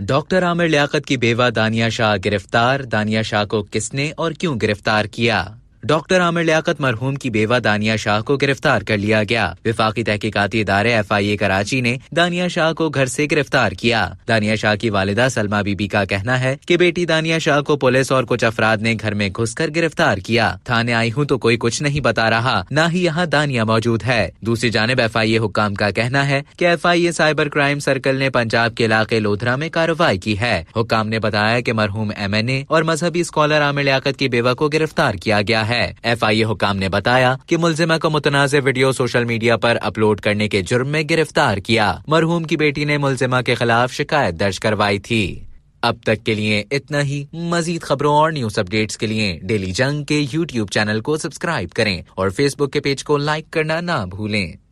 doctor Aamir Liaquat की बेवा दानिया शाह गिरफ्तार दानिया शाह को किसने और क्यों गिरफ्तार किया डॉक्टर आमिर लियाकत मरहूम की बेवा दानिया शाह को गिरफ्तार कर लिया गया विफाकी तहकीकती इदारे एफ आई ए कराची ने दानिया शाह को घर ऐसी गिरफ्तार किया दानिया शाह की वालिदा सलमा बीबी का कहना है की बेटी दानिया शाह को पुलिस और कुछ अफराद ने घर में घुस कर गिरफ्तार किया थाने आई हूँ तो कोई कुछ नहीं बता रहा न ही यहाँ दानिया मौजूद है दूसरी जानब एफ आई ए हुकाम का कहना है की F I A cyber crime circle ने पंजाब के इलाके लोधरा में कार्रवाई की है हुकाम ने बताया की मरहूम एम एन ए और मजहबी स्कॉलर आमिर लियाकत की बेवा को गिरफ्तार किया गया है है एफ आई ए हुकाम ने बताया की मुलजिमा को मुतनाज़ वीडियो सोशल मीडिया आरोप अपलोड करने के जुर्म में गिरफ्तार किया मरहूम की बेटी ने मुलजिमा के खिलाफ शिकायत दर्ज करवाई थी अब तक के लिए इतना ही मजीद खबरों और न्यूज अपडेट्स के लिए डेली जंग के यूट्यूब चैनल को सब्सक्राइब करें और फेसबुक के पेज को लाइक करना ना भूलें